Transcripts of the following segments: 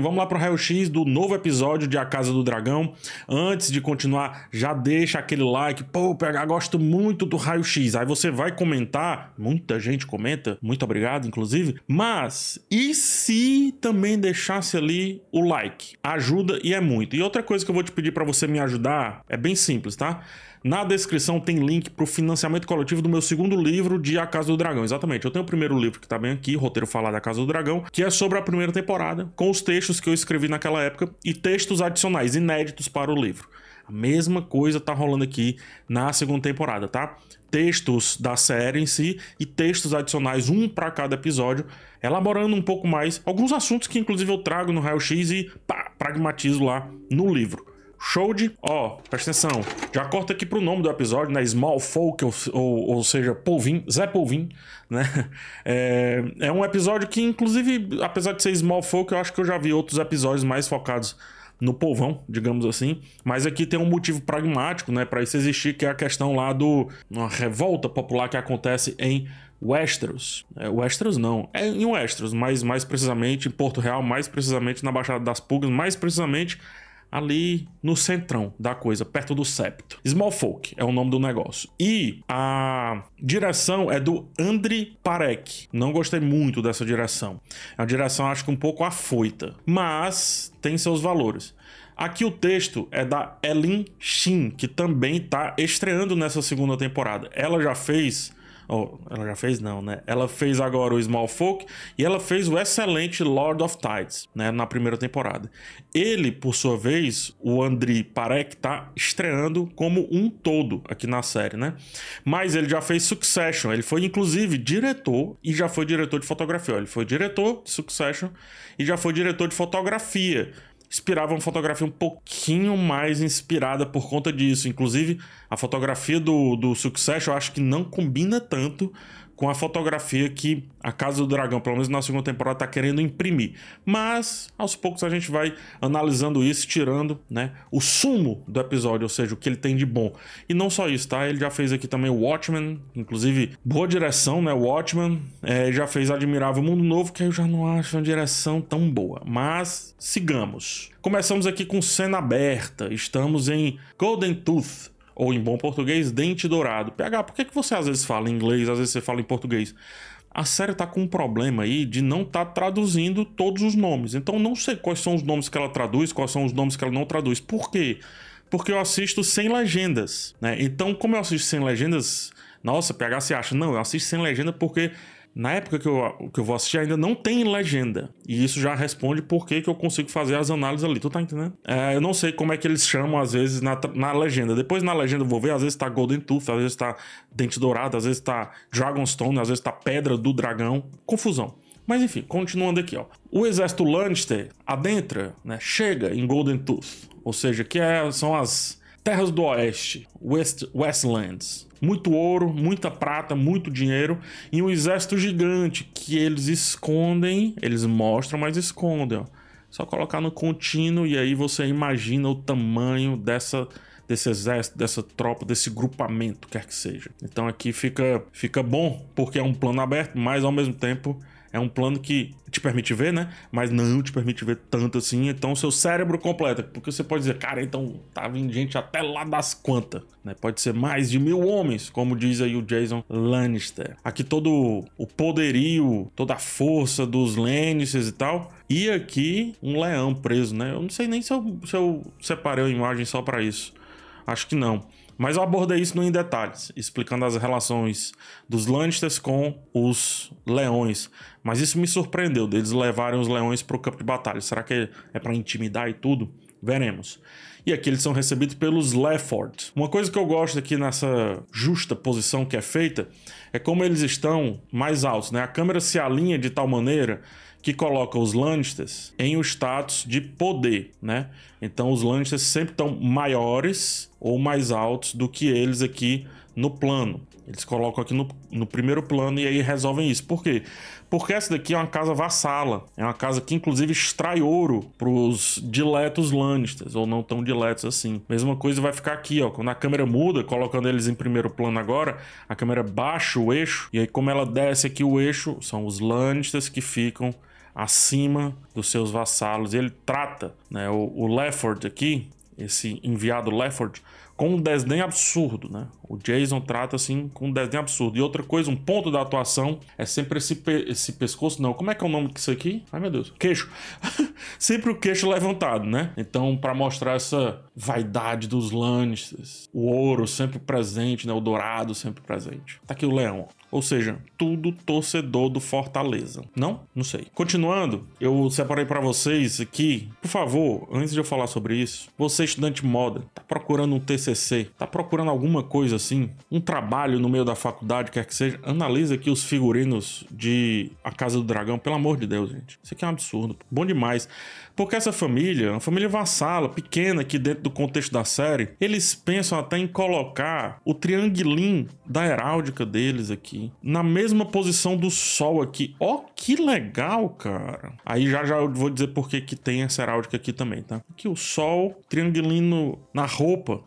Vamos lá para o raio-x do novo episódio de A Casa do Dragão. Antes de continuar, já deixa aquele like. Pô, PH, gosto muito do raio-x. Aí você vai comentar, muita gente comenta, muito obrigado, inclusive. Mas, e se também deixasse ali o like? Ajuda e é muito. E outra coisa que eu vou te pedir para você me ajudar é bem simples, tá? Na descrição tem link para o financiamento coletivo do meu segundo livro de A Casa do Dragão. Exatamente, eu tenho o primeiro livro que está bem aqui, Roteiro Falar da Casa do Dragão, que é sobre a primeira temporada, com os textos que eu escrevi naquela época e textos adicionais, inéditos para o livro. A mesma coisa tá rolando aqui na segunda temporada, tá? Textos da série em si e textos adicionais, um para cada episódio, elaborando um pouco mais alguns assuntos que inclusive eu trago no Raio X e pá, pragmatizo lá no livro de, ó, oh, presta atenção. Já corta aqui pro nome do episódio, né? Small Folk, ou, ou, ou seja, Polvin, Zé Polvin, né? É, é um episódio que, inclusive, apesar de ser Small Folk, eu acho que eu já vi outros episódios mais focados no povão, digamos assim. Mas aqui tem um motivo pragmático, né, para isso existir, que é a questão lá do uma revolta popular que acontece em Westeros. É, Westeros não, é em Westeros, mas mais precisamente em Porto Real, mais precisamente na Baixada das Pulgas, mais precisamente ali no centrão da coisa, perto do septo. Smallfolk é o nome do negócio. E a direção é do Andri Parek. Não gostei muito dessa direção. É uma direção, acho que um pouco afoita, mas tem seus valores. Aqui o texto é da Ellen Shin, que também está estreando nessa segunda temporada. Ela já fez Oh, ela já fez não, né? Ela fez agora o Small Folk e ela fez o excelente Lord of Tides, né? Na primeira temporada. Ele, por sua vez, o Andri Parek, tá estreando como um todo aqui na série, né? Mas ele já fez Succession. Ele foi, inclusive, diretor e já foi diretor de fotografia. Ele foi diretor de Succession e já foi diretor de fotografia inspirava uma fotografia um pouquinho mais inspirada por conta disso. Inclusive, a fotografia do, do Success eu acho que não combina tanto com a fotografia que a Casa do Dragão, pelo menos na segunda temporada, está querendo imprimir. Mas aos poucos a gente vai analisando isso, tirando né, o sumo do episódio, ou seja, o que ele tem de bom. E não só isso, tá? Ele já fez aqui também o Watchmen, inclusive boa direção, né? Watchmen é, já fez Admirável Mundo Novo, que eu já não acho uma direção tão boa. Mas sigamos. Começamos aqui com cena aberta. Estamos em Golden Tooth, ou em bom português, dente dourado. PH, por que, que você às vezes fala em inglês, às vezes você fala em português? A série tá com um problema aí de não tá traduzindo todos os nomes. Então não sei quais são os nomes que ela traduz, quais são os nomes que ela não traduz. Por quê? Porque eu assisto sem legendas, né? Então, como eu assisto sem legendas, nossa, PH se acha, não, eu assisto sem legenda porque na época que eu, que eu vou assistir, ainda não tem legenda. E isso já responde por que, que eu consigo fazer as análises ali. Tu tá entendendo? É, eu não sei como é que eles chamam, às vezes, na, na legenda. Depois na legenda eu vou ver, às vezes tá Golden Tooth, às vezes tá Dente Dourado, às vezes tá Dragonstone, às vezes tá Pedra do Dragão. Confusão. Mas enfim, continuando aqui, ó. O exército Lannister adentra, né, chega em Golden Tooth, ou seja, que é, são as terras do oeste, West, Westlands muito ouro, muita prata, muito dinheiro e um exército gigante que eles escondem, eles mostram, mas escondem. Ó. Só colocar no contínuo e aí você imagina o tamanho dessa desse exército, dessa tropa, desse grupamento, quer que seja. Então aqui fica fica bom porque é um plano aberto, mas ao mesmo tempo é um plano que te permite ver, né? Mas não te permite ver tanto assim. Então, seu cérebro completa. Porque você pode dizer, cara, então tá vindo gente até lá das quantas, né? Pode ser mais de mil homens, como diz aí o Jason Lannister. Aqui todo o poderio, toda a força dos Lannisters e tal. E aqui um leão preso, né? Eu não sei nem se eu, se eu separei a imagem só para isso. Acho que não. Mas eu abordei isso em detalhes, explicando as relações dos Lannisters com os leões. Mas isso me surpreendeu, deles levarem os leões para o campo de batalha. Será que é para intimidar e tudo? Veremos. E aqui eles são recebidos pelos Lefort. Uma coisa que eu gosto aqui nessa justa posição que é feita é como eles estão mais altos, né? A câmera se alinha de tal maneira que coloca os Lannisters em o um status de poder, né? Então os Lannisters sempre estão maiores ou mais altos do que eles aqui no plano. Eles colocam aqui no, no, primeiro plano e aí resolvem isso. Por quê? Porque essa daqui é uma casa vassala. É uma casa que, inclusive, extrai ouro para os diletos Lannisters, ou não tão diletos assim. Mesma coisa vai ficar aqui, ó. Quando a câmera muda, colocando eles em primeiro plano agora, a câmera baixa o eixo, e aí, como ela desce aqui o eixo, são os Lannisters que ficam acima dos seus vassalos. Ele trata né, o, o Lefford aqui, esse enviado Lefford, com um desdém absurdo, né? O Jason trata assim com um desdém absurdo. E outra coisa, um ponto da atuação é sempre esse, pe esse pescoço, não. Como é que é o nome disso aqui? Ai meu Deus, queixo. sempre o queixo levantado, né? Então, para mostrar essa vaidade dos Lannisters, o ouro sempre presente, né? O dourado sempre presente. Tá aqui o leão. Ou seja, tudo torcedor do Fortaleza. Não? Não sei. Continuando, eu separei para vocês aqui, por favor, antes de eu falar sobre isso, você estudante de moda, tá procurando um texto TCC, tá procurando alguma coisa assim, um trabalho no meio da faculdade, quer que seja, analisa aqui os figurinos de A Casa do Dragão, pelo amor de Deus, gente. Isso aqui é um absurdo, bom demais. Porque essa família, uma família vassala, pequena aqui dentro do contexto da série, eles pensam até em colocar o triangulim da heráldica deles aqui na mesma posição do sol aqui. Ó, oh, que legal, cara. Aí já já eu vou dizer por que que tem essa heráldica aqui também, tá? Aqui o sol, triangulino na roupa,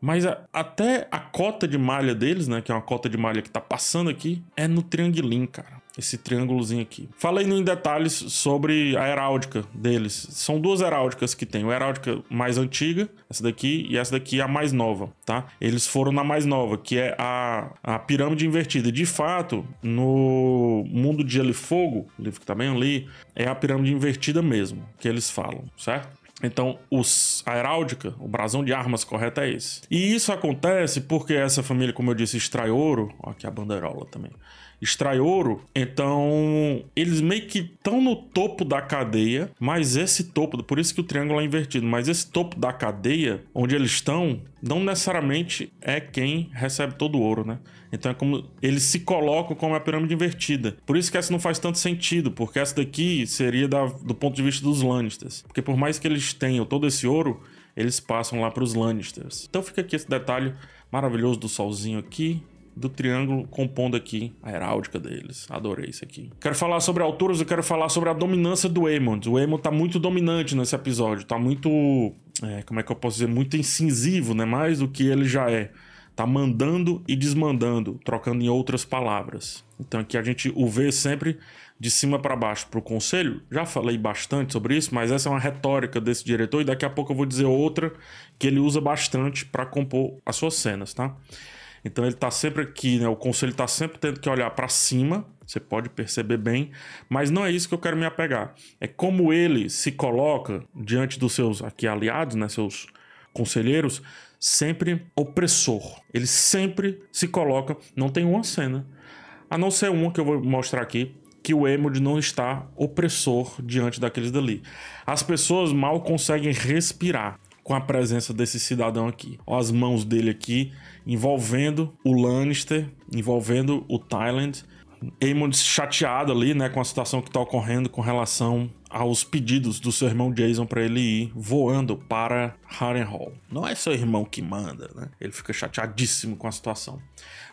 mas a, até a cota de malha deles, né? Que é uma cota de malha que tá passando aqui, é no triangulinho, cara. Esse triângulozinho aqui. Falei em detalhes sobre a heráldica deles. São duas heráldicas que tem. O heráldica mais antiga, essa daqui, e essa daqui é a mais nova, tá? Eles foram na mais nova, que é a, a pirâmide invertida. De fato, no Mundo de Gelo e Fogo, o livro que tá bem ali, é a pirâmide invertida mesmo, que eles falam, certo? Então, os, a heráldica, o brasão de armas correto é esse. E isso acontece porque essa família, como eu disse, extrai ouro. Ó, aqui a banderola também extrai ouro. Então, eles meio que estão no topo da cadeia, mas esse topo, por isso que o triângulo é invertido, mas esse topo da cadeia, onde eles estão, não necessariamente é quem recebe todo o ouro, né? Então é como eles se colocam como a pirâmide invertida. Por isso que essa não faz tanto sentido, porque essa daqui seria da, do ponto de vista dos Lannisters. Porque por mais que eles tenham todo esse ouro, eles passam lá para os Lannisters. Então fica aqui esse detalhe maravilhoso do solzinho aqui do triângulo compondo aqui a heráldica deles. Adorei isso aqui. Quero falar sobre alturas, eu quero falar sobre a dominância do Aemond. O Aemond tá muito dominante nesse episódio, tá muito... É, como é que eu posso dizer? Muito incisivo, né? Mais do que ele já é. Tá mandando e desmandando, trocando em outras palavras. Então aqui a gente o vê sempre de cima para baixo para o conselho. Já falei bastante sobre isso, mas essa é uma retórica desse diretor e daqui a pouco eu vou dizer outra que ele usa bastante para compor as suas cenas, tá? Então ele está sempre aqui, né? O conselho está sempre tendo que olhar para cima, você pode perceber bem, mas não é isso que eu quero me apegar. É como ele se coloca diante dos seus aqui aliados, né, seus conselheiros, sempre opressor. Ele sempre se coloca, não tem uma cena, a não ser uma que eu vou mostrar aqui, que o Emod não está opressor diante daqueles dali. As pessoas mal conseguem respirar com a presença desse cidadão aqui. Ó, as mãos dele aqui, envolvendo o Lannister, envolvendo o Thailand Eamon chateado ali, né, com a situação que está ocorrendo com relação aos pedidos do seu irmão Jason para ele ir voando para Harrenhal. Não é seu irmão que manda, né? Ele fica chateadíssimo com a situação.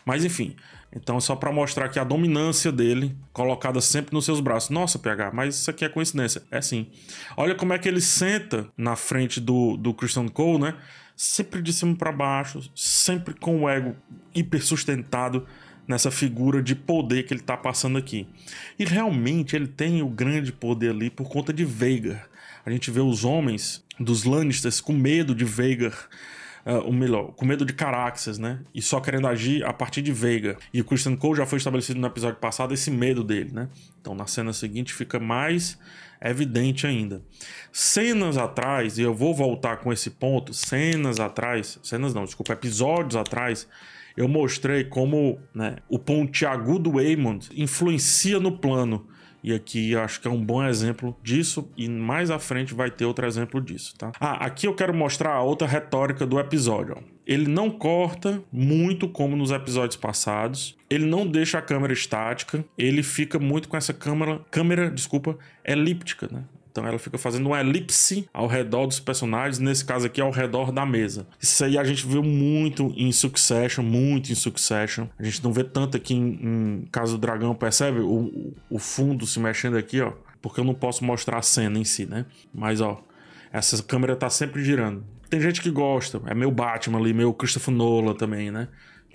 Mas enfim, então é só para mostrar que a dominância dele colocada sempre nos seus braços. Nossa, PH, mas isso aqui é coincidência. É sim. Olha como é que ele senta na frente do, do Christian Cole, né? Sempre de cima para baixo, sempre com o ego hiper sustentado nessa figura de poder que ele está passando aqui. E realmente ele tem o grande poder ali por conta de Veigar. A gente vê os homens dos Lannisters com medo de Veigar uh, ah, ou melhor, com medo de Caraxes, né? E só querendo agir a partir de Veiga. E o Christian Cole já foi estabelecido no episódio passado esse medo dele, né? Então na cena seguinte fica mais evidente ainda. Cenas atrás, e eu vou voltar com esse ponto, cenas atrás, cenas não, desculpa, episódios atrás, eu mostrei como né, o pontiagudo Waymond influencia no plano. E aqui acho que é um bom exemplo disso, e mais à frente vai ter outro exemplo disso, tá? Ah, aqui eu quero mostrar a outra retórica do episódio. Ó. Ele não corta muito como nos episódios passados. Ele não deixa a câmera estática. Ele fica muito com essa câmera, câmera, desculpa, elíptica, né? Então ela fica fazendo uma elipse ao redor dos personagens, nesse caso aqui ao redor da mesa. Isso aí a gente viu muito em Succession, muito em Succession. A gente não vê tanto aqui em, em Casa do Dragão, percebe? O, o fundo se mexendo aqui, ó. Porque eu não posso mostrar a cena em si, né? Mas, ó, essa câmera tá sempre girando. Tem gente que gosta, é meu Batman ali, meu Christopher Nolan também, né?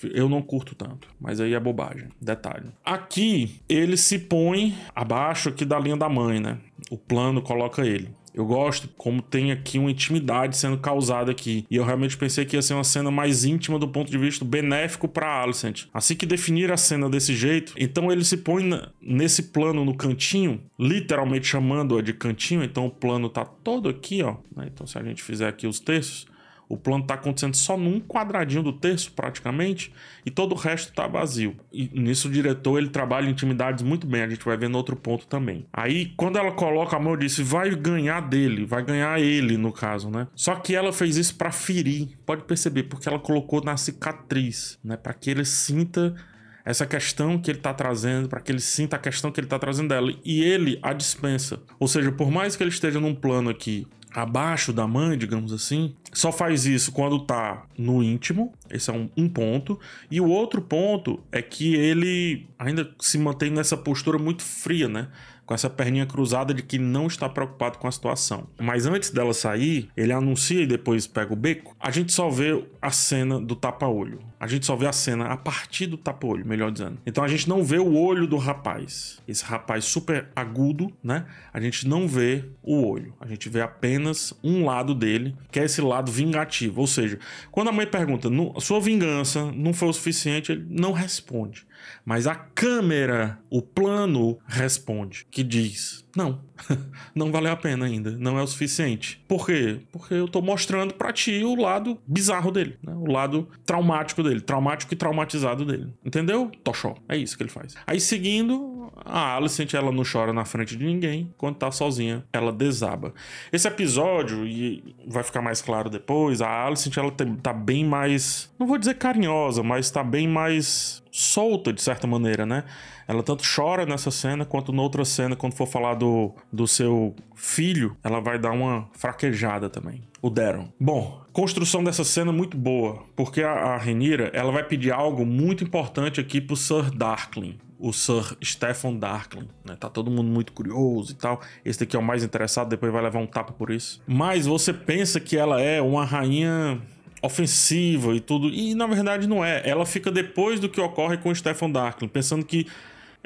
eu não curto tanto, mas aí é bobagem, detalhe. Aqui ele se põe abaixo aqui da linha da mãe, né? O plano coloca ele. Eu gosto como tem aqui uma intimidade sendo causada aqui. E eu realmente pensei que ia ser uma cena mais íntima do ponto de vista benéfico para Alicent. Assim que definir a cena desse jeito, então ele se põe nesse plano no cantinho, literalmente chamando-a de cantinho. Então o plano tá todo aqui, ó. Né? Então se a gente fizer aqui os textos, o plano está acontecendo só num quadradinho do terço, praticamente, e todo o resto está vazio. E nisso o diretor ele trabalha intimidades muito bem, a gente vai ver no outro ponto também. Aí, quando ela coloca a mão, eu disse: vai ganhar dele, vai ganhar ele, no caso, né? Só que ela fez isso para ferir, pode perceber, porque ela colocou na cicatriz, né? Para que ele sinta essa questão que ele está trazendo, para que ele sinta a questão que ele está trazendo dela. E ele a dispensa. Ou seja, por mais que ele esteja num plano aqui abaixo da mãe, digamos assim, só faz isso quando tá no íntimo. Esse é um, um, ponto. E o outro ponto é que ele ainda se mantém nessa postura muito fria, né? Com essa perninha cruzada de que não está preocupado com a situação. Mas antes dela sair, ele anuncia e depois pega o beco. A gente só vê a cena do tapa-olho. A gente só vê a cena a partir do tapa-olho, melhor dizendo. Então a gente não vê o olho do rapaz. Esse rapaz super agudo, né? A gente não vê o olho. A gente vê apenas um lado dele, que é esse lado lado vingativo. Ou seja, quando a mãe pergunta, sua vingança não foi o suficiente, ele não responde. Mas a câmera, o plano, responde, que diz: não, não valeu a pena ainda, não é o suficiente. Por quê? Porque eu tô mostrando para ti o lado bizarro dele, né? o lado traumático dele, traumático e traumatizado dele. Entendeu? Toxó. É isso que ele faz. Aí seguindo, a Alicent ela não chora na frente de ninguém, quando tá sozinha, ela desaba. Esse episódio, e vai ficar mais claro depois, a Alicent ela tá bem mais, não vou dizer carinhosa, mas tá bem mais solta, de certa maneira, né? Ela tanto chora nessa cena, quanto noutra cena, quando for falar do, do seu filho, ela vai dar uma fraquejada também. O Deron. Bom, construção dessa cena muito boa, porque a, a Renira, ela vai pedir algo muito importante aqui pro Sir Darkling. O Sir Stefan Darkling, né? Tá todo mundo muito curioso e tal. Esse aqui é o mais interessado, depois vai levar um tapa por isso. Mas você pensa que ela é uma rainha ofensiva e tudo. E na verdade não é. Ela fica depois do que ocorre com o Stefan Darklin, pensando que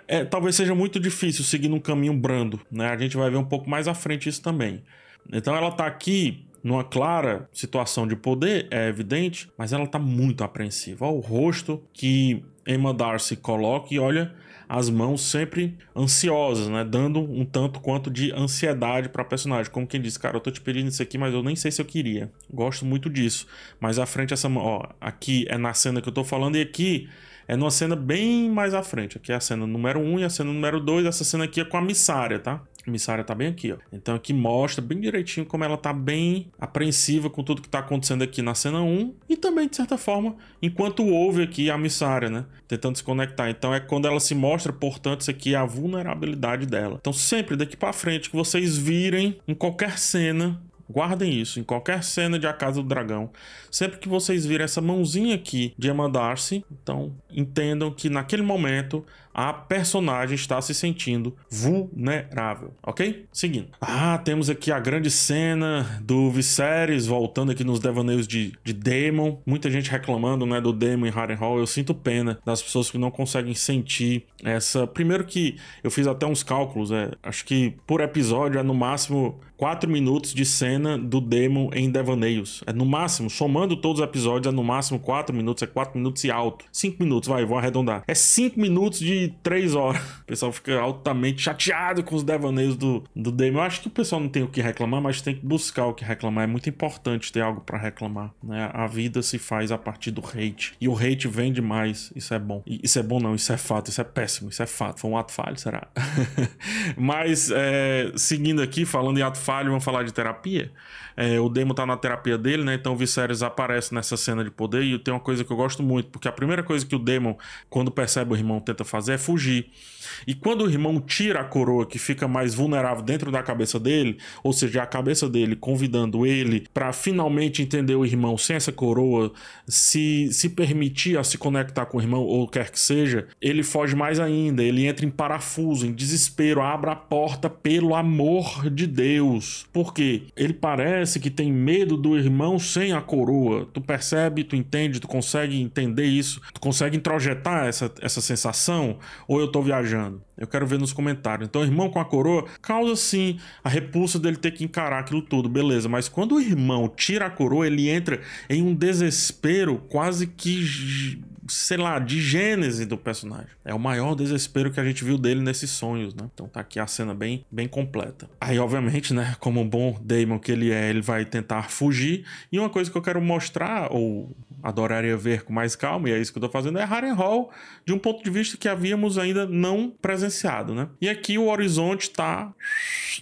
é, talvez seja muito difícil seguir um caminho brando, né? A gente vai ver um pouco mais à frente isso também. Então ela tá aqui numa clara situação de poder, é evidente, mas ela tá muito apreensiva. Olha o rosto que Emma Darcy coloca e olha, as mãos sempre ansiosas, né? Dando um tanto quanto de ansiedade para personagem. Como quem diz, cara, eu tô te pedindo isso aqui, mas eu nem sei se eu queria. Gosto muito disso. Mas à frente, essa mão, ó, aqui é na cena que eu tô falando e aqui é numa cena bem mais à frente. Aqui é a cena número 1 um e a cena número 2. Essa cena aqui é com a missária, tá? Missária tá bem aqui, ó. Então aqui mostra bem direitinho como ela tá bem apreensiva com tudo que tá acontecendo aqui na cena 1 e também, de certa forma, enquanto houve aqui a missária, né? Tentando se conectar. Então é quando ela se mostra, portanto, isso aqui é a vulnerabilidade dela. Então sempre daqui para frente que vocês virem em qualquer cena Guardem isso em qualquer cena de A Casa do Dragão. Sempre que vocês virem essa mãozinha aqui de Emma Darcy, então entendam que naquele momento a personagem está se sentindo vulnerável, ok? Seguindo. Ah, temos aqui a grande cena do Viserys voltando aqui nos devaneios de, de Daemon. Muita gente reclamando, né, do Daemon em Harrenhal. Eu sinto pena das pessoas que não conseguem sentir essa... Primeiro que eu fiz até uns cálculos, é, acho que por episódio é no máximo 4 minutos de cena do demo em Devaneios. É no máximo, somando todos os episódios, é no máximo 4 minutos, é 4 minutos e alto. 5 minutos, vai, vou arredondar. É 5 minutos de 3 horas. O pessoal fica altamente chateado com os devaneios do, do demo Eu acho que o pessoal não tem o que reclamar, mas tem que buscar o que reclamar. É muito importante ter algo para reclamar, né? A vida se faz a partir do hate. E o hate vem demais, isso é bom. Isso é bom não, isso é fato, isso é péssimo, isso é fato. Foi um ato falho, será? mas, é, seguindo aqui, falando em ato falho, vão falar de terapia. É, o Demo tá na terapia dele, né? Então o Viserys aparece nessa cena de poder e tem uma coisa que eu gosto muito, porque a primeira coisa que o Demon, quando percebe o irmão, tenta fazer é fugir. E quando o irmão tira a coroa que fica mais vulnerável dentro da cabeça dele, ou seja, a cabeça dele convidando ele para finalmente entender o irmão sem essa coroa, se, se permitir a se conectar com o irmão ou quer que seja, ele foge mais ainda, ele entra em parafuso, em desespero, abre a porta pelo amor de Deus. Porque ele parece parece que tem medo do irmão sem a coroa. Tu percebe, tu entende, tu consegue entender isso, tu consegue introjetar essa, essa sensação? Ou eu tô viajando? Eu quero ver nos comentários. Então, irmão com a coroa causa sim a repulsa dele ter que encarar aquilo tudo, beleza. Mas quando o irmão tira a coroa, ele entra em um desespero quase que sei lá, de gênese do personagem. É o maior desespero que a gente viu dele nesses sonhos, né? Então tá aqui a cena bem, bem completa. Aí, obviamente, né, como um bom Damon que ele é, ele vai tentar fugir. E uma coisa que eu quero mostrar, ou adoraria ver com mais calma, e é isso que eu tô fazendo, é Harry Hall de um ponto de vista que havíamos ainda não presenciado, né? E aqui o horizonte tá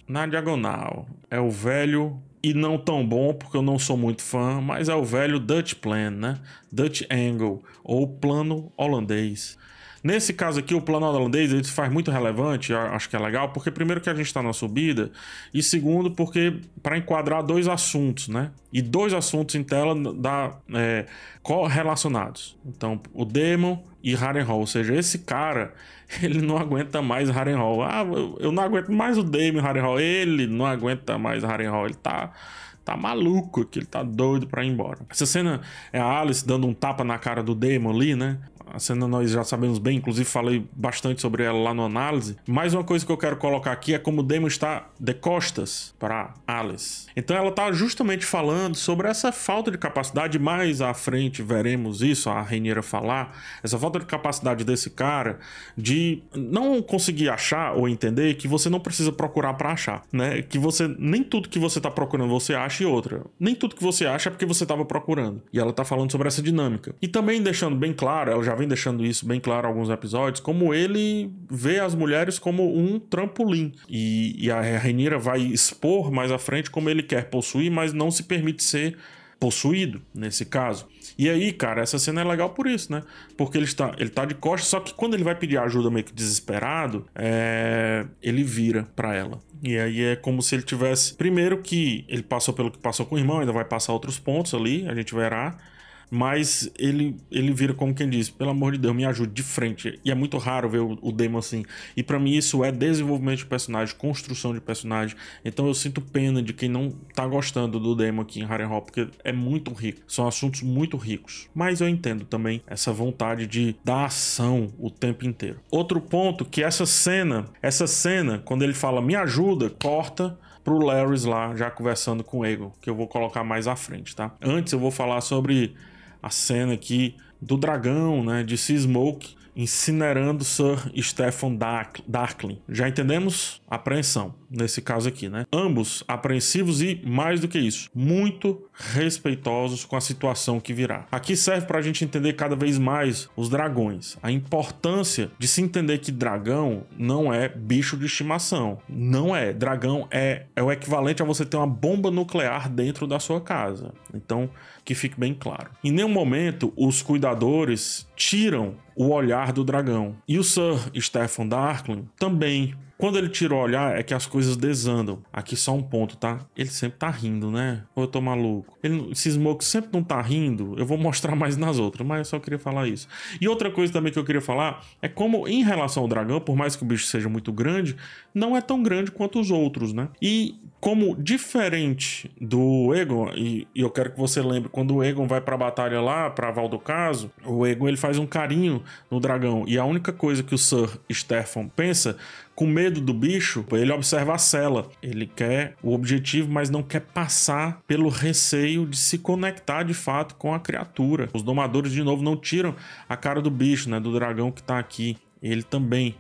na diagonal. É o velho e não tão bom, porque eu não sou muito fã, mas é o velho Dutch Plan, né? Dutch Angle, ou plano holandês. Nesse caso aqui, o plano Holandês ele se faz muito relevante, acho que é legal, porque primeiro que a gente está na subida, e segundo porque para enquadrar dois assuntos, né? E dois assuntos em tela da, é, correlacionados. Então, o Demon e Harrenhal, ou seja, esse cara, ele não aguenta mais Harrenhal. Ah, eu não aguento mais o Demon Harrenhal, ele não aguenta mais Harrenhal, ele tá tá maluco que ele tá doido pra ir embora. Essa cena é a Alice dando um tapa na cara do Damon ali, né? a cena nós já sabemos bem, inclusive falei bastante sobre ela lá no análise. Mais uma coisa que eu quero colocar aqui é como o Damon está de costas para Alice. Então ela está justamente falando sobre essa falta de capacidade, mais à frente veremos isso, a Rainheira falar, essa falta de capacidade desse cara de não conseguir achar ou entender que você não precisa procurar para achar, né? Que você nem tudo que você está procurando você acha e outra. Nem tudo que você acha é porque você estava procurando. E ela está falando sobre essa dinâmica. E também deixando bem claro, ela já já vem deixando isso bem claro em alguns episódios, como ele vê as mulheres como um trampolim. E, e a Renira vai expor mais à frente como ele quer possuir, mas não se permite ser possuído, nesse caso. E aí, cara, essa cena é legal por isso, né? Porque ele está, ele tá de costas, só que quando ele vai pedir ajuda meio que desesperado, é... ele vira para ela. E aí é como se ele tivesse. Primeiro que ele passou pelo que passou com o irmão, ainda vai passar outros pontos ali, a gente verá. Mas ele, ele vira como quem diz, pelo amor de Deus, me ajude de frente. E é muito raro ver o, o assim. E para mim isso é desenvolvimento de personagem, construção de personagem. Então eu sinto pena de quem não tá gostando do demo aqui em Harry Hall, porque é muito rico. São assuntos muito ricos. Mas eu entendo também essa vontade de dar ação o tempo inteiro. Outro ponto que essa cena, essa cena, quando ele fala me ajuda, corta pro Larry's lá, já conversando com o Egon, que eu vou colocar mais à frente, tá? Antes eu vou falar sobre a cena aqui do dragão, né, de Sea Smoke, incinerando Sir Stephen Darklin. Já entendemos? Apreensão, nesse caso aqui, né? Ambos apreensivos e, mais do que isso, muito respeitosos com a situação que virá. Aqui serve para a gente entender cada vez mais os dragões, a importância de se entender que dragão não é bicho de estimação, não é. Dragão é, é o equivalente a você ter uma bomba nuclear dentro da sua casa. Então, que fique bem claro. Em nenhum momento os cuidadores tiram o olhar do dragão. E o Sir Stephen Darklin também quando ele tira o olhar, é que as coisas desandam. Aqui só um ponto, tá? Ele sempre tá rindo, né? Ou eu tô maluco? Ele, esse Smoke sempre não tá rindo. Eu vou mostrar mais nas outras, mas eu só queria falar isso. E outra coisa também que eu queria falar é como, em relação ao dragão, por mais que o bicho seja muito grande, não é tão grande quanto os outros, né? E como diferente do Egon, e, e, eu quero que você lembre, quando o Egon vai pra batalha lá, pra Val do Caso, o Egon ele faz um carinho no dragão. E a única coisa que o Sir Stefan pensa, com medo do bicho, ele observa a cela. Ele quer o objetivo, mas não quer passar pelo receio de se conectar de fato com a criatura. Os domadores, de novo, não tiram a cara do bicho, né? Do dragão que tá aqui. Ele também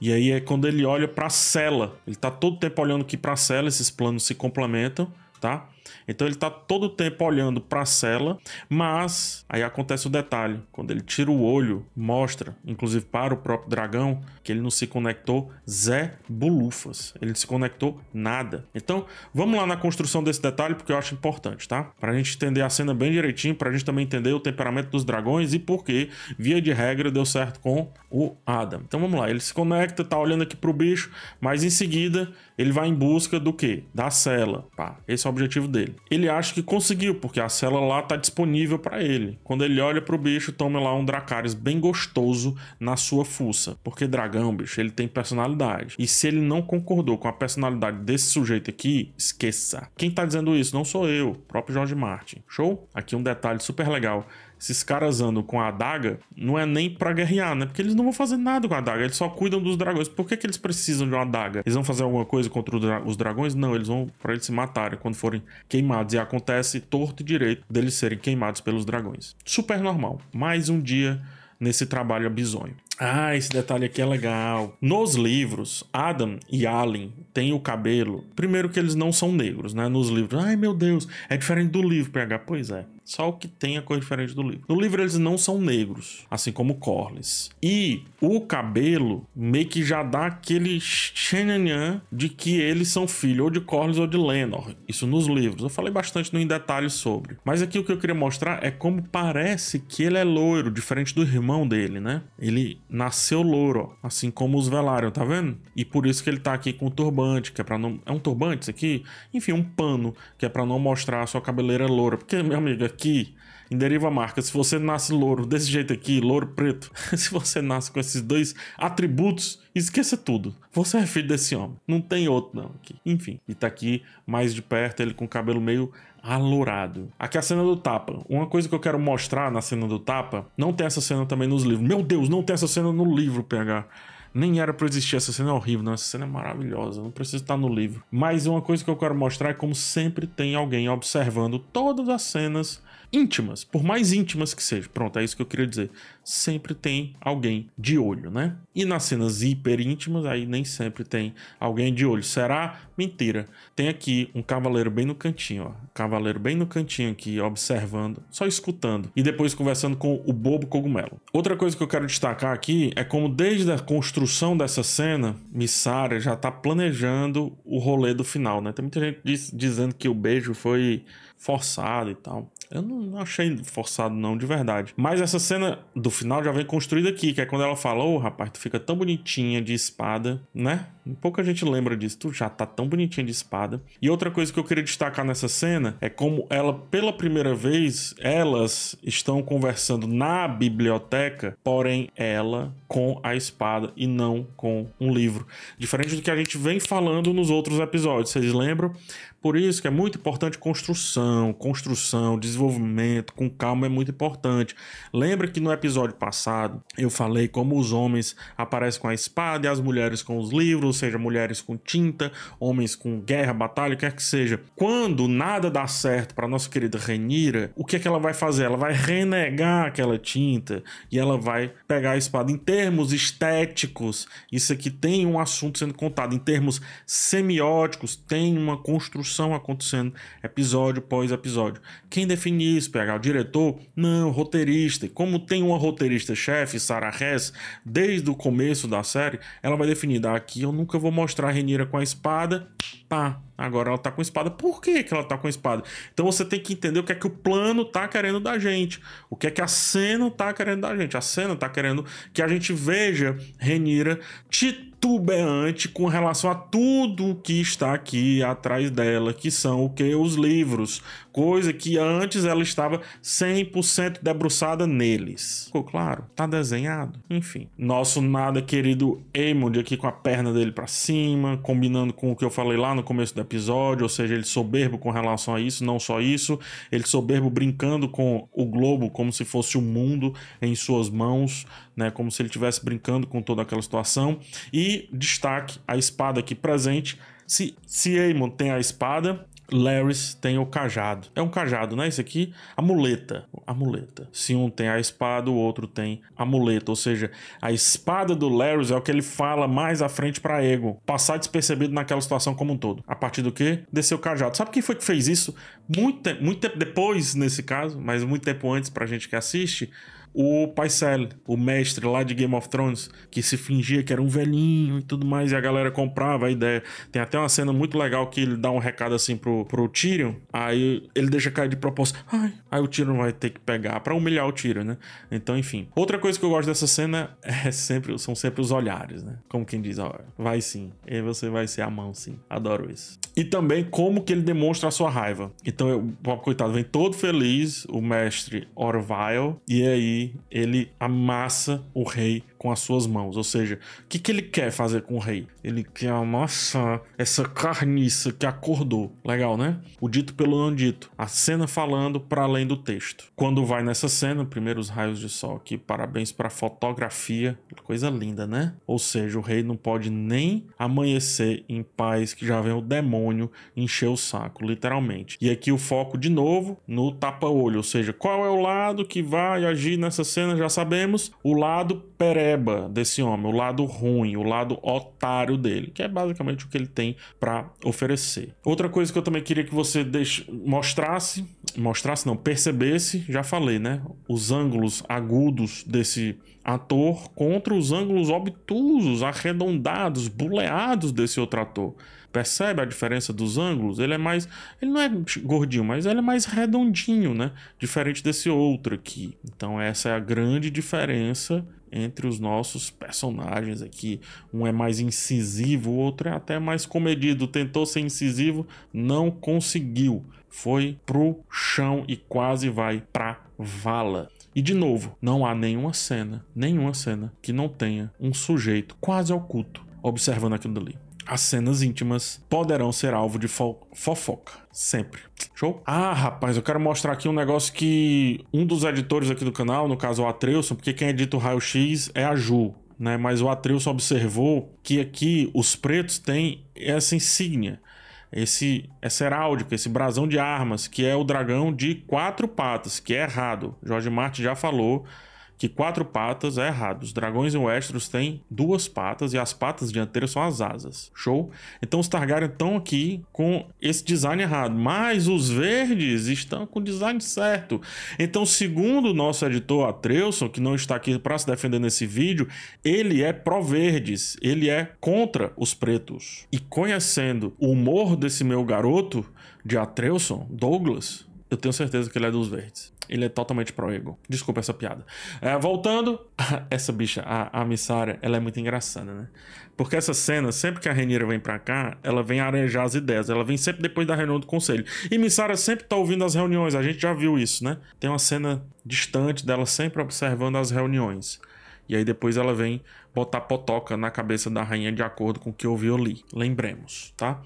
e aí é quando ele olha para a cela. Ele tá todo tempo olhando aqui para a cela, esses planos se complementam, tá? Então ele está todo o tempo olhando para a cela, mas aí acontece o detalhe: quando ele tira o olho, mostra, inclusive para o próprio dragão, que ele não se conectou Zé Bulufas. Ele não se conectou nada. Então vamos lá na construção desse detalhe porque eu acho importante, tá? Para a gente entender a cena bem direitinho, para a gente também entender o temperamento dos dragões e por que, via de regra, deu certo com o Adam. Então vamos lá, ele se conecta, tá olhando aqui pro bicho, mas em seguida ele vai em busca do que? Da cela. Pá, esse é o objetivo dele ele acha que conseguiu, porque a cela lá tá disponível para ele. Quando ele olha pro bicho, toma lá um Dracarys bem gostoso na sua fuça. Porque dragão, bicho, ele tem personalidade. E se ele não concordou com a personalidade desse sujeito aqui, esqueça. Quem tá dizendo isso não sou eu, próprio Jorge Martin. Show? Aqui um detalhe super legal esses caras andam com a adaga, não é nem pra guerrear, né? Porque eles não vão fazer nada com a adaga, eles só cuidam dos dragões. Por que, que eles precisam de uma adaga? Eles vão fazer alguma coisa contra os dragões? Não, eles vão para eles se matarem quando forem queimados. E acontece torto e direito deles serem queimados pelos dragões. Super normal. Mais um dia nesse trabalho bizonho. Ah, esse detalhe aqui é legal. Nos livros, Adam e Allen têm o cabelo. Primeiro que eles não são negros, né? Nos livros. Ai, meu Deus, é diferente do livro, PH. Pois é. Só o que tem a cor diferente do livro. No livro eles não são negros, assim como Corlys. E o cabelo meio que já dá aquele xenanhan de que eles são filho ou de Corlys ou de Lenor. Isso nos livros. Eu falei bastante no em detalhes sobre. Mas aqui o que eu queria mostrar é como parece que ele é loiro, diferente do irmão dele, né? Ele nasceu louro, assim como os Velaryon, tá vendo? E por isso que ele tá aqui com o turbante, que é para não é um turbante isso aqui, enfim, um pano que é para não mostrar a sua cabeleira loura, porque meu amigo, aqui em Deriva Marca, se você nasce louro desse jeito aqui, louro preto, se você nasce com esses dois atributos, esqueça tudo. Você é filho desse homem. Não tem outro, não. Aqui. Enfim. E tá aqui mais de perto, ele com o cabelo meio alourado. Aqui é a cena do tapa. Uma coisa que eu quero mostrar na cena do tapa, não tem essa cena também nos livros. Meu Deus, não tem essa cena no livro, PH. Nem era pra existir, essa cena é horrível, não, essa cena é maravilhosa, não precisa estar no livro. Mas uma coisa que eu quero mostrar é como sempre tem alguém observando todas as cenas íntimas, por mais íntimas que sejam. Pronto, é isso que eu queria dizer. Sempre tem alguém de olho, né? E nas cenas hiper íntimas, aí nem sempre tem alguém de olho. Será? Mentira. Tem aqui um cavaleiro bem no cantinho, ó. Cavaleiro bem no cantinho aqui, observando, só escutando. E depois conversando com o bobo cogumelo. Outra coisa que eu quero destacar aqui é como desde a construção dessa cena, Missara já tá planejando o rolê do final, né? Tem muita gente diz, dizendo que o beijo foi forçado e tal. Eu não achei forçado, não, de verdade. Mas essa cena do final já vem construída aqui, que é quando ela fala, ô oh, rapaz, tu fica tão bonitinha de espada, né? Pouca gente lembra disso, tu já tá tão bonitinha de espada. E outra coisa que eu queria destacar nessa cena é como ela, pela primeira vez, elas estão conversando na biblioteca, porém ela com a espada e não com um livro. Diferente do que a gente vem falando nos outros episódios, vocês lembram? Por isso que é muito importante construção, construção, desenvolvimento com calma é muito importante. Lembra que no episódio passado eu falei como os homens aparecem com a espada e as mulheres com os livros, ou seja, mulheres com tinta, homens com guerra, batalha, quer é que seja. Quando nada dá certo para nossa querida Renira, o que é que ela vai fazer? Ela vai renegar aquela tinta e ela vai pegar a espada em termos estéticos. Isso aqui tem um assunto sendo contado em termos semióticos, tem uma construção construção acontecendo episódio após episódio. Quem define isso, PH? O diretor? Não, o roteirista. Como tem uma roteirista-chefe, Sarah Hess, desde o começo da série, ela vai definir: daqui eu nunca vou mostrar a Renira com a espada, pá, Agora ela tá com espada. Por que, que ela tá com espada? Então você tem que entender o que é que o plano tá querendo da gente. O que é que a cena tá querendo da gente. A cena tá querendo que a gente veja Renira titubeante com relação a tudo que está aqui atrás dela, que são o que? Os livros. Coisa que antes ela estava 100% debruçada neles. Ficou claro? Tá desenhado? Enfim. Nosso nada querido Emond aqui com a perna dele para cima, combinando com o que eu falei lá no começo da episódio, ou seja, ele soberbo com relação a isso, não só isso, ele soberbo brincando com o globo como se fosse o mundo em suas mãos, né, como se ele estivesse brincando com toda aquela situação. E destaque a espada aqui presente. Se, se Aemon tem a espada, Larys tem o cajado. É um cajado, né? Isso aqui, a muleta. A muleta. Se um tem a espada, o outro tem a muleta. Ou seja, a espada do Larys é o que ele fala mais à frente para Ego. Passar despercebido naquela situação como um todo. A partir do que? Desceu o cajado. Sabe quem foi que fez isso? Muito, muito tempo depois, nesse caso, mas muito tempo antes pra gente que assiste o Paisel, o mestre lá de Game of Thrones, que se fingia que era um velhinho e tudo mais, e a galera comprava a ideia. Tem até uma cena muito legal que ele dá um recado assim pro, pro Tyrion, aí ele deixa cair de propósito. Ai, aí o Tyrion vai ter que pegar para humilhar o Tyrion, né? Então, enfim. Outra coisa que eu gosto dessa cena é sempre, são sempre os olhares, né? Como quem diz, ó, vai sim. E você vai ser a mão sim. Adoro isso. E também como que ele demonstra a sua raiva. Então, o coitado vem todo feliz, o mestre Orville, e aí ele amassa o rei com as suas mãos. Ou seja, o que, que ele quer fazer com o rei? Ele quer amassar essa carniça que acordou. Legal, né? O dito pelo não dito. A cena falando para além do texto. Quando vai nessa cena, primeiros raios de sol aqui, parabéns para fotografia. Coisa linda, né? Ou seja, o rei não pode nem amanhecer em paz que já vem o demônio encher o saco, literalmente. E aqui o foco de novo no tapa-olho, ou seja, qual é o lado que vai agir nessa cena, já sabemos, o lado perece perceba desse homem, o lado ruim, o lado otário dele, que é basicamente o que ele tem para oferecer. Outra coisa que eu também queria que você mostrasse, mostrasse não, percebesse, já falei, né? Os ângulos agudos desse ator contra os ângulos obtusos, arredondados, buleados desse outro ator. Percebe a diferença dos ângulos? Ele é mais. Ele não é gordinho, mas ele é mais redondinho, né? Diferente desse outro aqui. Então, essa é a grande diferença entre os nossos personagens aqui. Um é mais incisivo, o outro é até mais comedido. Tentou ser incisivo, não conseguiu. Foi pro chão e quase vai pra vala. E de novo, não há nenhuma cena, nenhuma cena que não tenha um sujeito quase oculto observando aquilo ali as cenas íntimas poderão ser alvo de fo fofoca. Sempre. Show? Ah, rapaz, eu quero mostrar aqui um negócio que um dos editores aqui do canal, no caso o Atreuson, porque quem edita o Raio X é a Ju, né? Mas o Atreuson observou que aqui os pretos têm essa insígnia esse essa heráldica, esse brasão de armas, que é o dragão de quatro patas, que é errado. Jorge Martin já falou que quatro patas é errado. Os dragões e Westeros têm duas patas e as patas dianteiras são as asas. Show? Então os Targaryen estão aqui com esse design errado, mas os verdes estão com o design certo. Então, segundo o nosso editor Atreuson, que não está aqui para se defender nesse vídeo, ele é pró-verdes, ele é contra os pretos. E conhecendo o humor desse meu garoto de Atreuson, Douglas, eu tenho certeza que ele é dos verdes. Ele é totalmente pro-ego. Desculpa essa piada. É, voltando, essa bicha, a, a missária, ela é muito engraçada, né? Porque essa cena, sempre que a Renira vem pra cá, ela vem arejar as ideias. Ela vem sempre depois da reunião do conselho. E missária sempre tá ouvindo as reuniões, a gente já viu isso, né? Tem uma cena distante dela sempre observando as reuniões. E aí depois ela vem botar potoca na cabeça da rainha de acordo com o que ouviu ali. Lembremos, tá?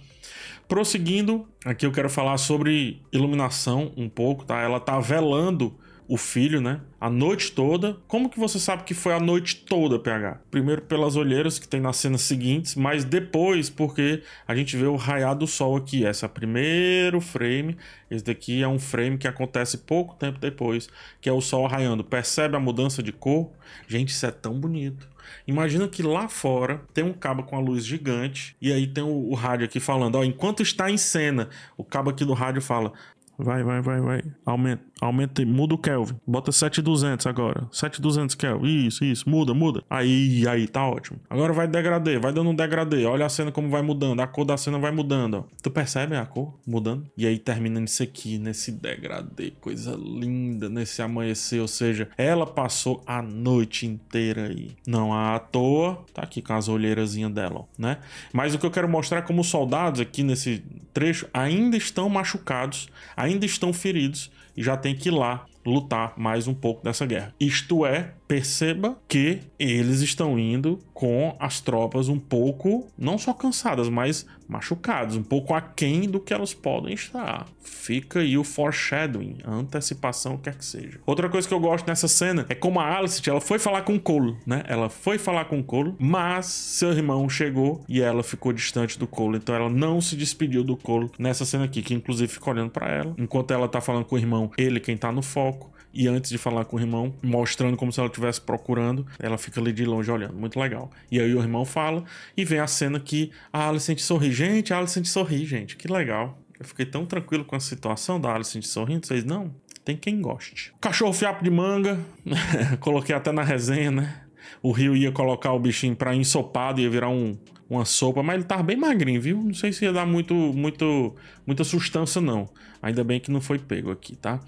Prosseguindo, aqui eu quero falar sobre iluminação um pouco, tá? Ela tá velando o filho, né? A noite toda. Como que você sabe que foi a noite toda, PH? Primeiro pelas olheiras que tem nas cenas seguintes, mas depois porque a gente vê o raiar do sol aqui. Esse é o primeiro frame. Esse daqui é um frame que acontece pouco tempo depois, que é o sol raiando. Percebe a mudança de cor? Gente, isso é tão bonito. Imagina que lá fora tem um cabo com a luz gigante e aí tem o, o rádio aqui falando, ó, enquanto está em cena, o cabo aqui do rádio fala: "Vai, vai, vai, vai. Aumenta, Aumenta, muda o Kelvin. Bota 7200 agora. 7200 Kelvin. Isso, isso. Muda, muda. Aí, aí, tá ótimo. Agora vai degradê, vai dando um degradê. Olha a cena como vai mudando. A cor da cena vai mudando, ó. Tu percebe a cor mudando? E aí termina nisso aqui, nesse degradê. Coisa linda nesse amanhecer. Ou seja, ela passou a noite inteira aí. Não à toa. Tá aqui com as olheirazinhas dela, ó, né? Mas o que eu quero mostrar é como os soldados aqui nesse trecho ainda estão machucados, ainda estão feridos e já tem que ir lá lutar mais um pouco dessa guerra. Isto é, perceba que eles estão indo com as tropas um pouco, não só cansadas, mas machucados, um pouco aquém do que elas podem estar. Fica aí o foreshadowing, a antecipação, o que quer é que seja. Outra coisa que eu gosto nessa cena é como a Alice, ela foi falar com o Cole, né? Ela foi falar com o Cole, mas seu irmão chegou e ela ficou distante do Cole, então ela não se despediu do Cole nessa cena aqui, que inclusive fica olhando para ela. Enquanto ela tá falando com o irmão, ele quem tá no foco e antes de falar com o irmão, mostrando como se ela estivesse procurando, ela fica ali de longe olhando, muito legal. E aí o irmão fala e vem a cena que a Alicent sorri, gente, a Alicent sorri, gente, que legal. Eu fiquei tão tranquilo com a situação da Alicent sorrindo, vocês não? Tem quem goste. Cachorro fiapo de manga, coloquei até na resenha, né? O Rio ia colocar o bichinho pra ensopado, ia virar um, uma sopa, mas ele tava bem magrinho, viu? Não sei se ia dar muito, muito, muita sustância, não. Ainda bem que não foi pego aqui, tá?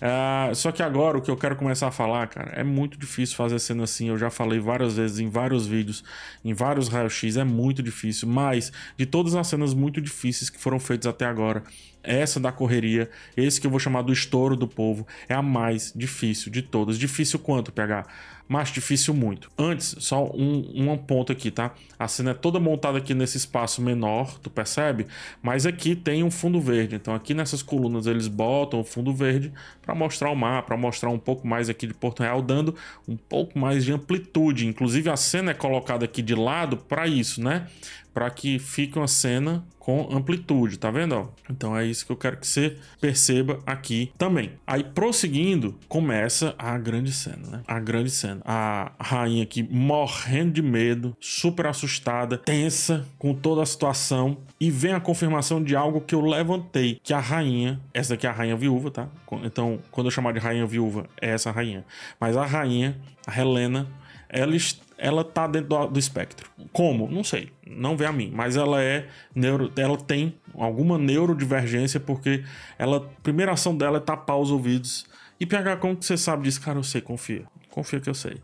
Uh, só que agora o que eu quero começar a falar, cara, é muito difícil fazer cena assim. Eu já falei várias vezes em vários vídeos, em vários raios x é muito difícil. Mas de todas as cenas muito difíceis que foram feitas até agora, essa da correria, esse que eu vou chamar do estouro do povo, é a mais difícil de todas. Difícil quanto, PH? mas difícil muito. Antes, só um, um ponto aqui, tá? A cena é toda montada aqui nesse espaço menor, tu percebe? Mas aqui tem um fundo verde. Então aqui nessas colunas eles botam o fundo verde para mostrar o mar, para mostrar um pouco mais aqui de Porto Real, dando um pouco mais de amplitude. Inclusive a cena é colocada aqui de lado para isso, né? para que fique uma cena com amplitude, tá vendo? Então é isso que eu quero que você perceba aqui também. Aí prosseguindo, começa a grande cena, né? A grande cena. A rainha aqui morrendo de medo, super assustada, tensa com toda a situação e vem a confirmação de algo que eu levantei, que a rainha, essa daqui é a rainha viúva, tá? Então, quando eu chamar de rainha viúva, é essa rainha. Mas a rainha, a Helena, ela está ela tá dentro do, do, espectro. Como? Não sei. Não vem a mim. Mas ela é neuro, ela tem alguma neurodivergência porque ela, a primeira ação dela é tapar os ouvidos. E PH, como que você sabe disso? Cara, eu sei, confia. Confia que eu sei.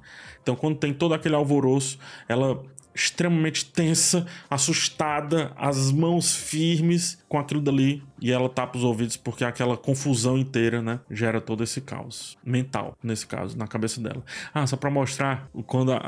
Então, quando tem todo aquele alvoroço, ela extremamente tensa, assustada, as mãos firmes com aquilo dali e ela tapa os ouvidos porque aquela confusão inteira, né, gera todo esse caos mental, nesse caso, na cabeça dela. Ah, só pra mostrar, quando a,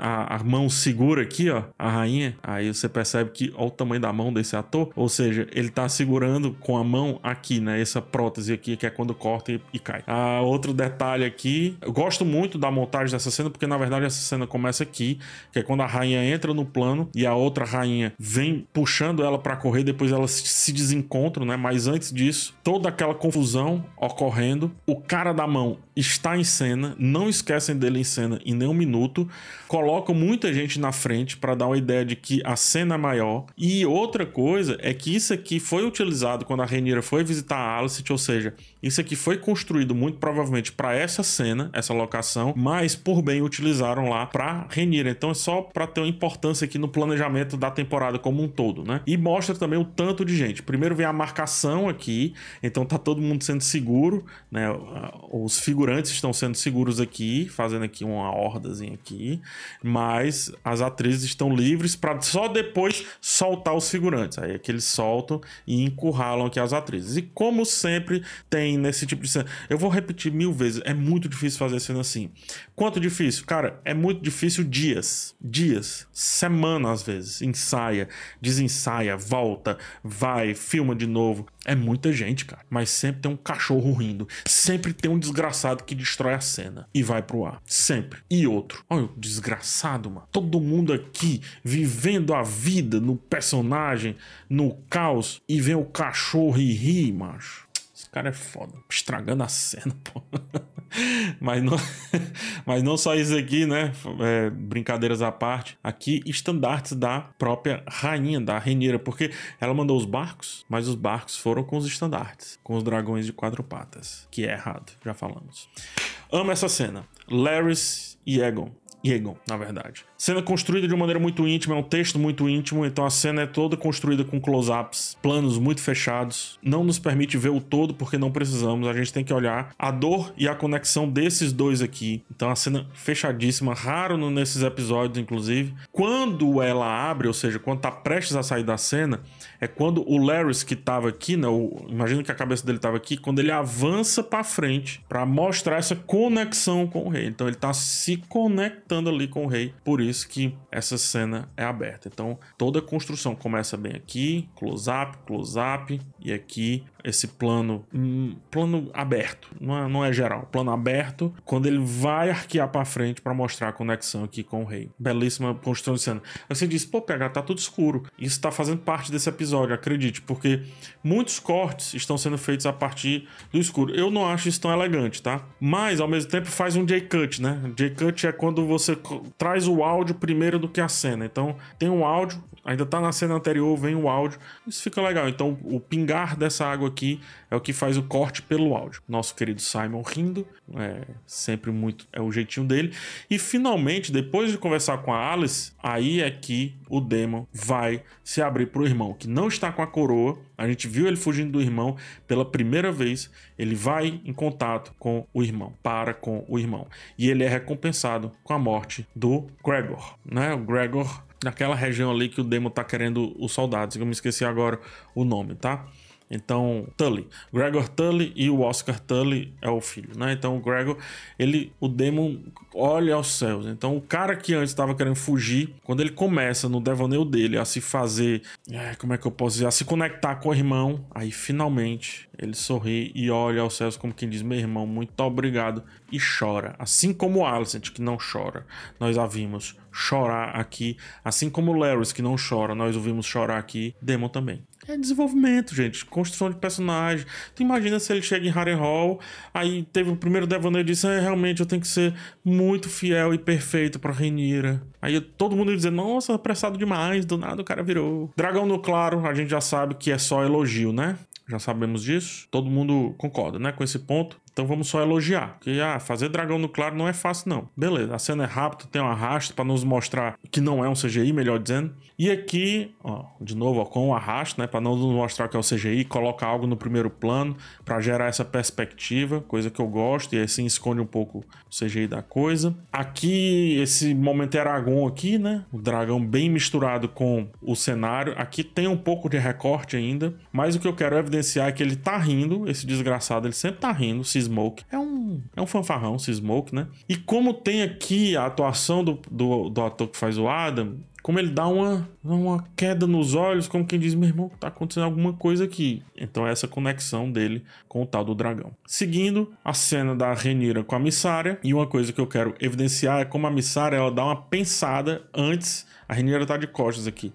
a, a mão segura aqui, ó, a rainha, aí você percebe que, ó, o tamanho da mão desse ator, ou seja, ele tá segurando com a mão aqui, né, essa prótese aqui, que é quando corta e, e cai. Ah, outro detalhe aqui, eu gosto muito da montagem dessa cena, porque na verdade essa cena começa aqui, que é quando a rainha entra no plano e a outra rainha vem puxando ela para correr, depois elas se desencontram, né, né? Mas antes disso, toda aquela confusão ocorrendo, o cara da mão está em cena, não esquecem dele em cena em nenhum minuto, colocam muita gente na frente para dar uma ideia de que a cena é maior. E outra coisa é que isso aqui foi utilizado quando a Renira foi visitar a Alicent, ou seja, isso aqui foi construído muito provavelmente para essa cena, essa locação, mas por bem utilizaram lá para Renira. Então é só para ter uma importância aqui no planejamento da temporada como um todo, né? E mostra também o tanto de gente. Primeiro vem a marcação aqui, então tá todo mundo sendo seguro, né? Ah, os figurantes estão sendo seguros aqui, fazendo aqui uma hordazinha aqui, mas as atrizes estão livres para só depois soltar os figurantes. Aí é que eles soltam e encurralam aqui as atrizes. E como sempre tem nesse tipo de cena, eu vou repetir mil vezes, é muito difícil fazer cena assim. Quanto difícil? Cara, é muito difícil dias, dias, semanas às vezes, ensaia, desensaia, volta, vai, filma de novo, novo. É muita gente, cara. Mas sempre tem um cachorro rindo. Sempre tem um desgraçado que destrói a cena e vai pro ar. Sempre. E outro. Olha, o desgraçado, mano. Todo mundo aqui vivendo a vida no personagem, no caos, e vem o cachorro e ri, macho. Esse cara é foda. Estragando a cena, pô. mas, não, mas não só isso aqui, né? É, brincadeiras à parte. Aqui, estandartes da própria rainha, da reineira, porque ela mandou os barcos, mas os barcos foram com os estandartes, com os dragões de quatro patas, que é errado, já falamos. Amo essa cena. Larys e Egon. Egon, na verdade. Cena construída de uma maneira muito íntima, é um texto muito íntimo, então a cena é toda construída com close-ups, planos muito fechados. Não nos permite ver o todo porque não precisamos, a gente tem que olhar a dor e a conexão desses dois aqui. Então a cena fechadíssima, raro nesses episódios, inclusive. Quando ela abre, ou seja, quando tá prestes a sair da cena, é quando o Larry que tava aqui, né? O, imagino que a cabeça dele tava aqui, quando ele avança para frente para mostrar essa conexão com o rei. Então ele tá se conectando ali com o rei. Por isso que essa cena é aberta. Então, toda a construção começa bem aqui, close-up, close-up, e aqui esse plano, um plano aberto, não é, não é geral, plano aberto, quando ele vai arquear para frente para mostrar a conexão aqui com o rei. Belíssima construção de cena. assim você diz, pô, PH, tá tudo escuro. Isso tá fazendo parte desse episódio, acredite, porque muitos cortes estão sendo feitos a partir do escuro. Eu não acho isso tão elegante, tá? Mas, ao mesmo tempo, faz um J-Cut, né? J-Cut é quando você traz o áudio primeiro do que a cena. Então, tem um áudio, ainda tá na cena anterior, vem o áudio. Isso fica legal. Então, o pingar dessa água aqui é o que faz o corte pelo áudio. Nosso querido Simon rindo, é sempre muito é o jeitinho dele. E finalmente, depois de conversar com a Alice, aí é que o Demon vai se abrir pro irmão, que não está com a coroa. A gente viu ele fugindo do irmão pela primeira vez. Ele vai em contato com o irmão, para com o irmão. E ele é recompensado com a morte do Gregor, né? O Gregor naquela região ali que o Demon tá querendo os soldados. Eu me esqueci agora o nome, tá? Então, Tully, Gregor Tully e o Oscar Tully é o filho, né? Então, o Gregor, ele, o Demon olha aos céus. Então, o cara que antes estava querendo fugir, quando ele começa no devaneio dele a se fazer, é, como é que eu posso dizer, a se conectar com o irmão, aí finalmente ele sorri e olha aos céus como quem diz: "Meu irmão, muito obrigado" e chora, assim como Alicent que não chora. Nós a vimos chorar aqui, assim como Larry, que não chora, nós o vimos chorar aqui, Demon também. É desenvolvimento, gente construção de personagem. Tu imagina se ele chega em Harry Hall, aí teve o primeiro devaneio e disse: é, realmente eu tenho que ser muito fiel e perfeito pra Renira. Aí todo mundo ia dizer: nossa, apressado demais, do nada o cara virou. Dragão no Claro, a gente já sabe que é só elogio, né? Já sabemos disso. Todo mundo concorda, né, com esse ponto. Então vamos só elogiar. Porque ah, fazer dragão no claro não é fácil, não. Beleza, a cena é rápida, tem um arrasto para nos mostrar que não é um CGI, melhor dizendo. E aqui, ó, de novo, ó, com o arrasto, né, para não mostrar que é o CGI, coloca algo no primeiro plano para gerar essa perspectiva, coisa que eu gosto, e assim esconde um pouco o CGI da coisa. Aqui, esse momento Eragon aqui, né, o dragão bem misturado com o cenário. Aqui tem um pouco de recorte ainda, mas o que eu quero evidenciar é que ele tá rindo, esse desgraçado, ele sempre tá rindo, se Smoke. É um, é um fanfarrão, se Smoke, né? E como tem aqui a atuação do, do, do ator que faz o Adam, como ele dá uma, uma queda nos olhos, como quem diz, meu irmão, tá acontecendo alguma coisa aqui. Então é essa conexão dele com o tal do dragão. Seguindo a cena da Renira com a missária, e uma coisa que eu quero evidenciar é como a missária ela dá uma pensada antes, a Renira tá de costas aqui.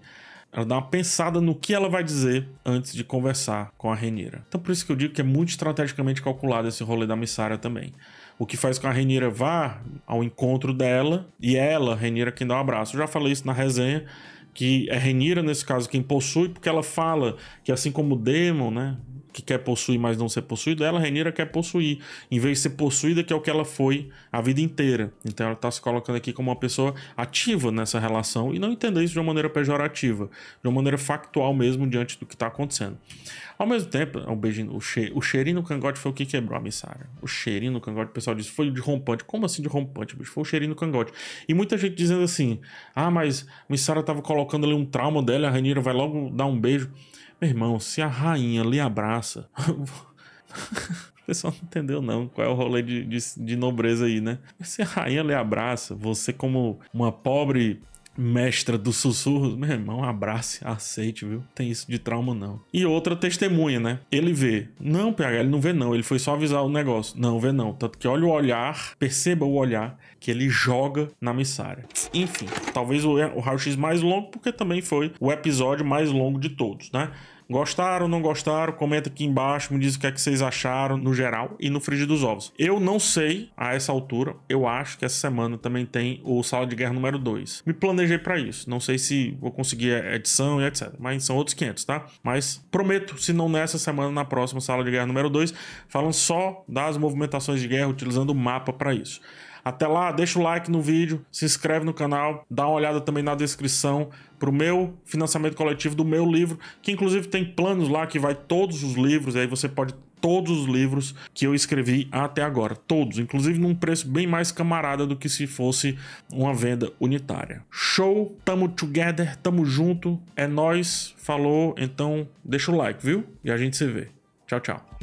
Ela dá uma pensada no que ela vai dizer antes de conversar com a Renira. Então por isso que eu digo que é muito estrategicamente calculado esse rolê da missária também. O que faz com a Renira vá ao encontro dela e ela, Renira, quem dá um abraço. Eu já falei isso na resenha, que é Renira, nesse caso, quem possui, porque ela fala que assim como o Demon, né? que quer possuir, mas não ser possuída, ela, Renira, quer possuir, em vez de ser possuída, que é o que ela foi a vida inteira. Então ela está se colocando aqui como uma pessoa ativa nessa relação e não entender isso de uma maneira pejorativa, de uma maneira factual mesmo diante do que está acontecendo. Ao mesmo tempo, o, é beijinho, o, che, o cheirinho no cangote foi o que quebrou a missária. O cheirinho no cangote, o pessoal disse, foi de rompante. Como assim de rompante, bicho? Foi o cheirinho no cangote. E muita gente dizendo assim, ah, mas a missária estava colocando ali um trauma dela, a Renira vai logo dar um beijo. Meu irmão, se a rainha lhe abraça. o pessoal não entendeu, não, qual é o rolê de, de, de nobreza aí, né? Se a rainha lhe abraça, você, como uma pobre mestra dos sussurros, meu irmão, abrace, aceite, viu? Tem isso de trauma, não. E outra testemunha, né? Ele vê. Não, PH, ele não vê, não. Ele foi só avisar o negócio. Não, vê, não. Tanto que olha o olhar, perceba o olhar que ele joga na missária. Enfim, talvez o, o raio-x mais longo, porque também foi o episódio mais longo de todos, né? Gostaram, não gostaram? Comenta aqui embaixo, me diz o que é que vocês acharam no geral e no frigir dos ovos. Eu não sei a essa altura, eu acho que essa semana também tem o Sala de Guerra número 2. Me planejei para isso, não sei se vou conseguir a edição e etc, mas são outros 500, tá? Mas prometo, se não nessa semana, na próxima Sala de Guerra número 2, falando só das movimentações de guerra, utilizando o mapa para isso. Até lá, deixa o like no vídeo, se inscreve no canal, dá uma olhada também na descrição para o meu financiamento coletivo do meu livro, que inclusive tem planos lá que vai todos os livros, aí você pode todos os livros que eu escrevi até agora, todos, inclusive num preço bem mais camarada do que se fosse uma venda unitária. Show, tamo together, tamo junto, é nós, falou, então deixa o like, viu? E a gente se vê. Tchau, tchau.